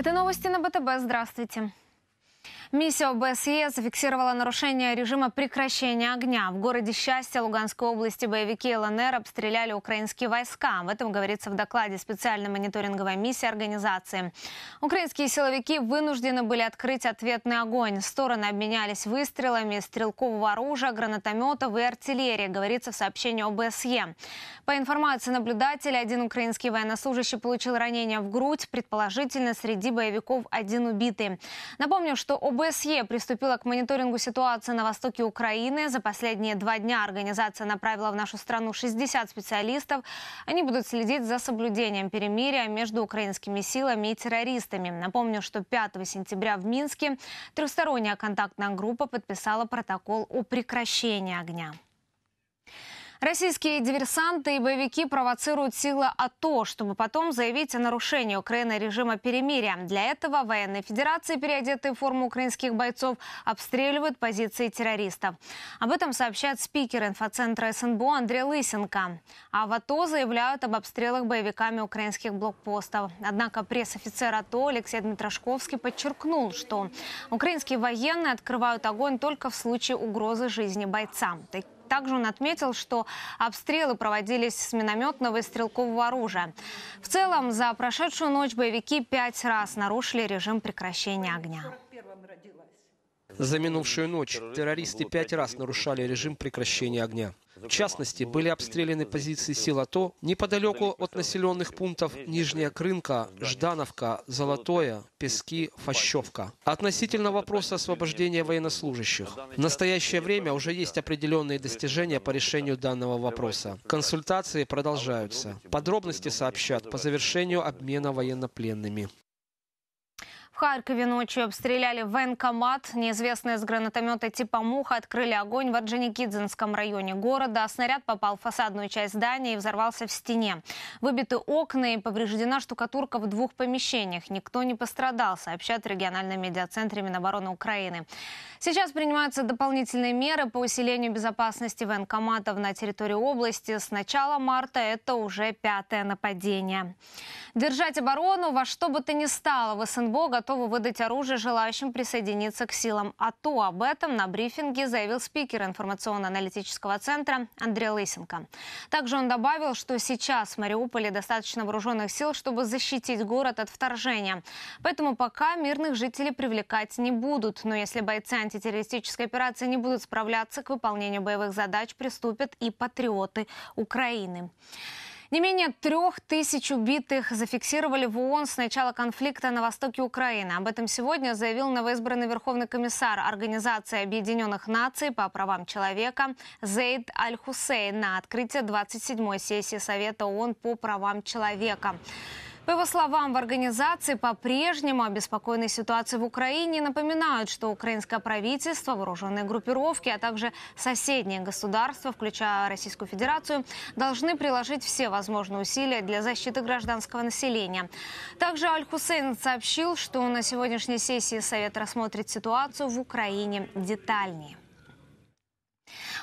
Это новости на БТБ. Здравствуйте. Миссия ОБСЕ зафиксировала нарушение режима прекращения огня. В городе Счастье Луганской области боевики ЛНР обстреляли украинские войска. Об этом говорится в докладе специальной мониторинговой миссии организации. Украинские силовики вынуждены были открыть ответный огонь. Стороны обменялись выстрелами стрелкового оружия, гранатометов и артиллерии, говорится в сообщении ОБСЕ. По информации наблюдателя, один украинский военнослужащий получил ранение в грудь, предположительно среди боевиков один убитый. Напомню, что ОБСЕ ОБСЕ приступила к мониторингу ситуации на востоке Украины. За последние два дня организация направила в нашу страну 60 специалистов. Они будут следить за соблюдением перемирия между украинскими силами и террористами. Напомню, что 5 сентября в Минске трехсторонняя контактная группа подписала протокол о прекращении огня. Российские диверсанты и боевики провоцируют силы АТО, чтобы потом заявить о нарушении Украины режима перемирия. Для этого военные федерации, переодетые в форму украинских бойцов, обстреливают позиции террористов. Об этом сообщает спикер инфоцентра СНБО Андрей Лысенко. А в АТО заявляют об обстрелах боевиками украинских блокпостов. Однако пресс-офицер АТО Алексей Дмитрашковский подчеркнул, что украинские военные открывают огонь только в случае угрозы жизни бойцам. Также он отметил, что обстрелы проводились с минометного и стрелкового оружия. В целом, за прошедшую ночь боевики пять раз нарушили режим прекращения огня. За минувшую ночь террористы пять раз нарушали режим прекращения огня. В частности, были обстреляны позиции сил АТО неподалеку от населенных пунктов Нижняя Крынка, Ждановка, Золотое, Пески, Фащевка. Относительно вопроса освобождения военнослужащих. В настоящее время уже есть определенные достижения по решению данного вопроса. Консультации продолжаются. Подробности сообщат по завершению обмена военнопленными. Харькове ночью обстреляли военкомат. Неизвестные с гранатомета типа «Муха» открыли огонь в Орджоникидзенском районе города. Снаряд попал в фасадную часть здания и взорвался в стене. Выбиты окна и повреждена штукатурка в двух помещениях. Никто не пострадал, сообщает региональный медиацентр Минобороны Украины. Сейчас принимаются дополнительные меры по усилению безопасности военкоматов на территории области. С начала марта это уже пятое нападение. Держать оборону во что бы то ни стало в СНБ готовы готова выдать оружие желающим присоединиться к силам АТО. Об этом на брифинге заявил спикер информационно-аналитического центра Андрей Лысенко. Также он добавил, что сейчас в Мариуполе достаточно вооруженных сил, чтобы защитить город от вторжения. Поэтому пока мирных жителей привлекать не будут. Но если бойцы антитеррористической операции не будут справляться к выполнению боевых задач, приступят и патриоты Украины. Не менее трех тысяч убитых зафиксировали в ООН с начала конфликта на востоке Украины. Об этом сегодня заявил новоизбранный Верховный комиссар Организации Объединенных Наций по правам человека Зейд Аль-Хусейн на открытии 27-й сессии Совета ООН по правам человека. По его словам, в организации по-прежнему обеспокоены ситуацией в Украине. Напоминают, что украинское правительство, вооруженные группировки, а также соседние государства, включая Российскую Федерацию, должны приложить все возможные усилия для защиты гражданского населения. Также Аль-Хусейн сообщил, что на сегодняшней сессии Совет рассмотрит ситуацию в Украине детальнее.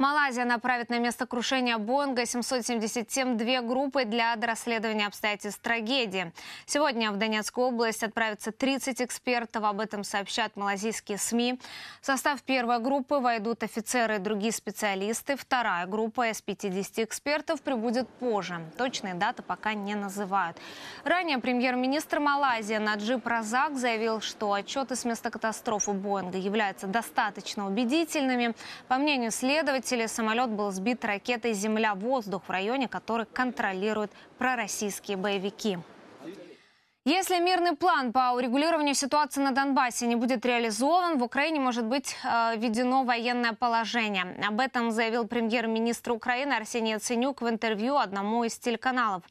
Малайзия направит на место крушения Боинга 777 две группы для расследования обстоятельств трагедии. Сегодня в Донецкую область отправятся 30 экспертов. Об этом сообщат малазийские СМИ. В состав первой группы войдут офицеры и другие специалисты. Вторая группа из 50 экспертов прибудет позже. Точные даты пока не называют. Ранее премьер-министр Малайзии Наджиб Разак заявил, что отчеты с места катастрофы Боинга являются достаточно убедительными. По мнению следователей, заметили, самолет был сбит ракетой «Земля-воздух» в районе, который контролируют пророссийские боевики. Если мирный план по урегулированию ситуации на Донбассе не будет реализован, в Украине может быть э, введено военное положение. Об этом заявил премьер-министр Украины Арсений Яценюк в интервью одному из телеканалов.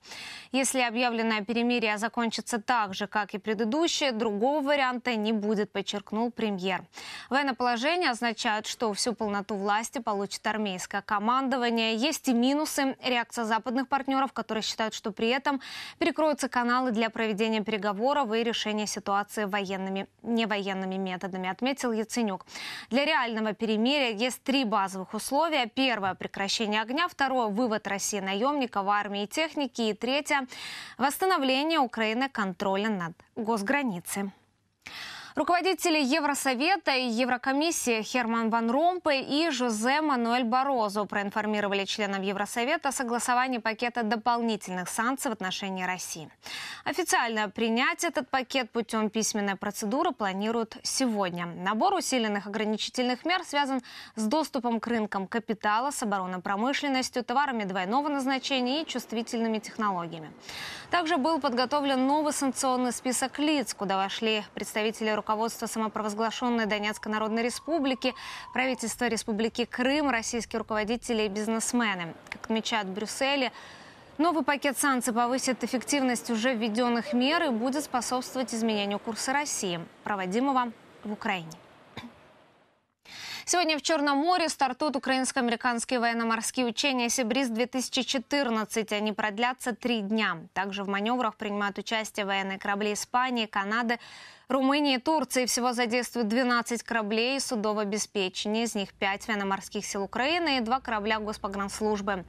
Если объявленное перемирие закончится так же, как и предыдущее, другого варианта не будет, подчеркнул премьер. Военное положение означает, что всю полноту власти получит армейское командование. Есть и минусы. Реакция западных партнеров, которые считают, что при этом перекроются каналы для проведения переговоров и решения ситуации военными, невоенными методами, отметил Яценюк. Для реального перемирия есть три базовых условия. Первое – прекращение огня. Второе – вывод России наемников, армии и техники. И третье – восстановление Украины контроля над госграницей. Руководители Евросовета и Еврокомиссии Херман Ван Ромпе и Жозе Мануэль Барозу проинформировали членов Евросовета о согласовании пакета дополнительных санкций в отношении России. Официально принять этот пакет путем письменной процедуры планируют сегодня. Набор усиленных ограничительных мер связан с доступом к рынкам капитала, с промышленностью, товарами двойного назначения и чувствительными технологиями. Также был подготовлен новый санкционный список лиц, куда вошли представители руководство самопровозглашенной Донецкой Народной Республики, правительство Республики Крым, российские руководители и бизнесмены. Как отмечают в Брюсселе, Новый пакет санкций повысит эффективность уже введенных мер и будет способствовать изменению курса России, проводимого в Украине. Сегодня в Черном море стартуют украинско-американские военно-морские учения «Сибриз-2014». Они продлятся три дня. Также в маневрах принимают участие военные корабли Испании, Канады, Румынии Турции. Всего задействуют 12 кораблей и судов обеспечения. Из них 5 военно-морских сил Украины и 2 корабля Госпогранслужбы.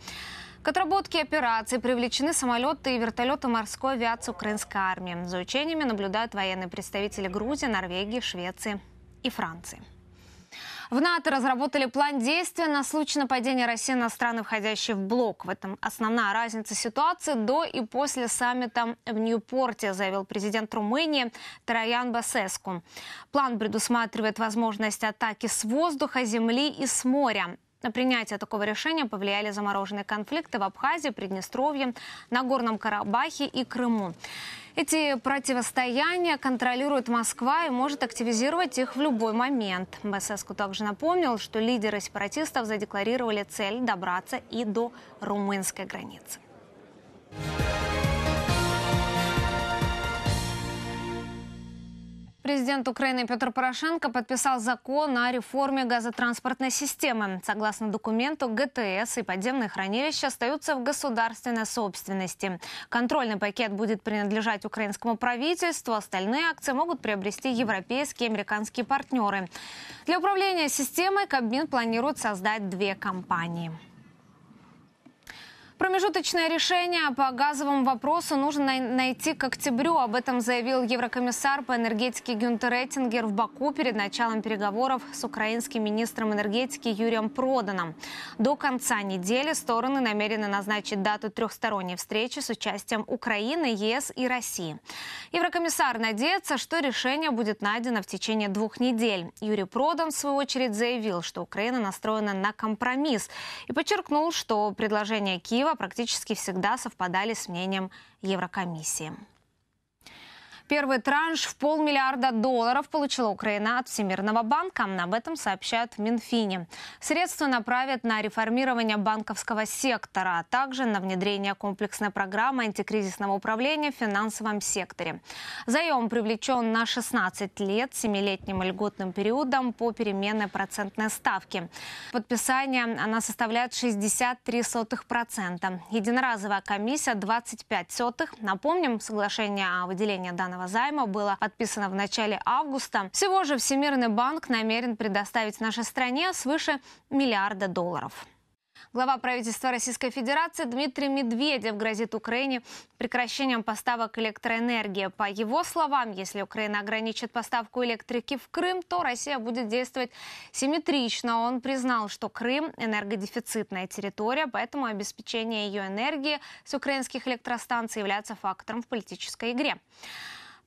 К отработке операции привлечены самолеты и вертолеты морской авиации украинской армии. За учениями наблюдают военные представители Грузии, Норвегии, Швеции и Франции. В НАТО разработали план действия на случай нападения России на страны, входящие в блок. В этом основная разница ситуации до и после саммита в Ньюпорте, заявил президент Румынии Траян Басеску. План предусматривает возможность атаки с воздуха, земли и с моря. На принятие такого решения повлияли замороженные конфликты в Абхазии, Приднестровье, Нагорном Карабахе и Крыму. Эти противостояния контролирует Москва и может активизировать их в любой момент. БССК также напомнил, что лидеры сепаратистов задекларировали цель добраться и до румынской границы. Президент Украины Петр Порошенко подписал закон о реформе газотранспортной системы. Согласно документу, ГТС и подземные хранилища остаются в государственной собственности. Контрольный пакет будет принадлежать украинскому правительству, остальные акции могут приобрести европейские и американские партнеры. Для управления системой Кабмин планирует создать две компании. Промежуточное решение по газовому вопросу нужно найти к октябрю. Об этом заявил еврокомиссар по энергетике Гюнтер Эттингер в Баку перед началом переговоров с украинским министром энергетики Юрием Проданом. До конца недели стороны намерены назначить дату трехсторонней встречи с участием Украины, ЕС и России. Еврокомиссар надеется, что решение будет найдено в течение двух недель. Юрий Продан, в свою очередь, заявил, что Украина настроена на компромисс и подчеркнул, что предложение Киева практически всегда совпадали с мнением Еврокомиссии. Первый транш в полмиллиарда долларов получила Украина от Всемирного банка. Об этом сообщают в Минфине. Средства направят на реформирование банковского сектора, а также на внедрение комплексной программы антикризисного управления в финансовом секторе. Заем привлечен на 16 лет, 7-летним льготным периодом по переменной процентной ставке. Подписание она составляет 63%. Единоразовая комиссия 25 сотых. Напомним, соглашение о выделении данного бюджетного займа было подписано в начале августа. Всего же Всемирный банк намерен предоставить нашей стране свыше миллиарда долларов. Глава правительства Российской Федерации Дмитрий Медведев грозит Украине прекращением поставок электроэнергии. По его словам, если Украина ограничит поставку электрики в Крым, то Россия будет действовать симметрично. Он признал, что Крым – энергодефицитная территория, поэтому обеспечение ее энергии с украинских электростанций является фактором в политической игре.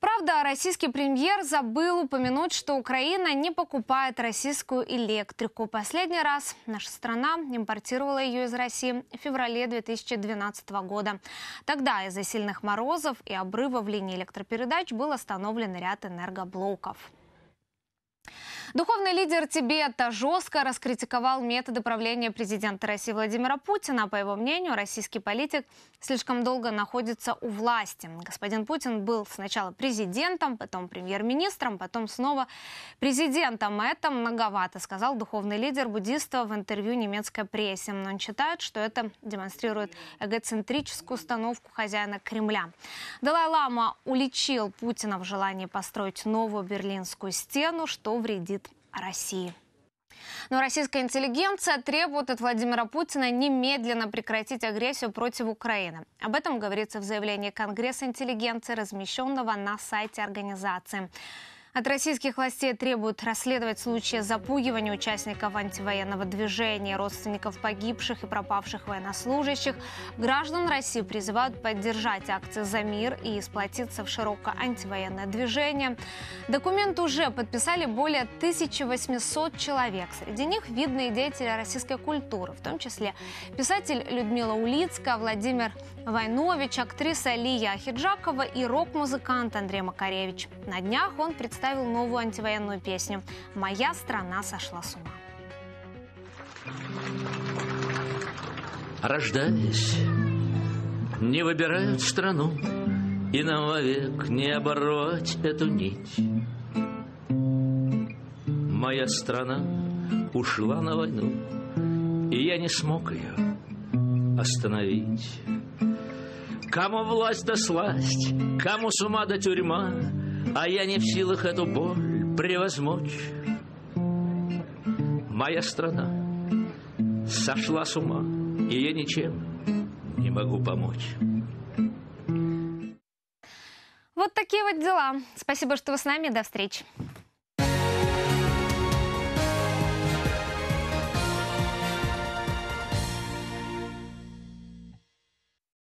Правда, российский премьер забыл упомянуть, что Украина не покупает российскую электрику. Последний раз наша страна импортировала ее из России в феврале 2012 года. Тогда из-за сильных морозов и обрыва в линии электропередач был остановлен ряд энергоблоков. Духовный лидер Тибета жестко раскритиковал методы правления президента России Владимира Путина. По его мнению, российский политик слишком долго находится у власти. Господин Путин был сначала президентом, потом премьер-министром, потом снова президентом. Это многовато, сказал духовный лидер буддиста в интервью немецкой прессе. Но Он считает, что это демонстрирует эгоцентрическую установку хозяина Кремля. Далай-лама уличил Путина в желании построить новую берлинскую стену, что вредит России. Но российская интеллигенция требует от Владимира Путина немедленно прекратить агрессию против Украины. Об этом говорится в заявлении Конгресса интеллигенции, размещенного на сайте организации. От российских властей требуют расследовать случаи запугивания участников антивоенного движения, родственников погибших и пропавших военнослужащих. Граждан России призывают поддержать акции «За мир» и сплотиться в широкое антивоенное движение. Документ уже подписали более 1800 человек. Среди них видные деятели российской культуры, в том числе писатель Людмила Улицкая, Владимир Войнович, актриса Лия Хиджакова и рок-музыкант Андрей Макаревич. На днях он представил представил новую антивоенную песню «Моя страна сошла с ума». Рождаясь, не выбирают страну, И нам вовек не оборвать эту нить. Моя страна ушла на войну, И я не смог ее остановить. Кому власть да сласть, кому с ума да тюрьма, а я не в силах эту боль превозмочь. Моя страна сошла с ума, и я ничем не могу помочь. Вот такие вот дела. Спасибо, что вы с нами. До встречи.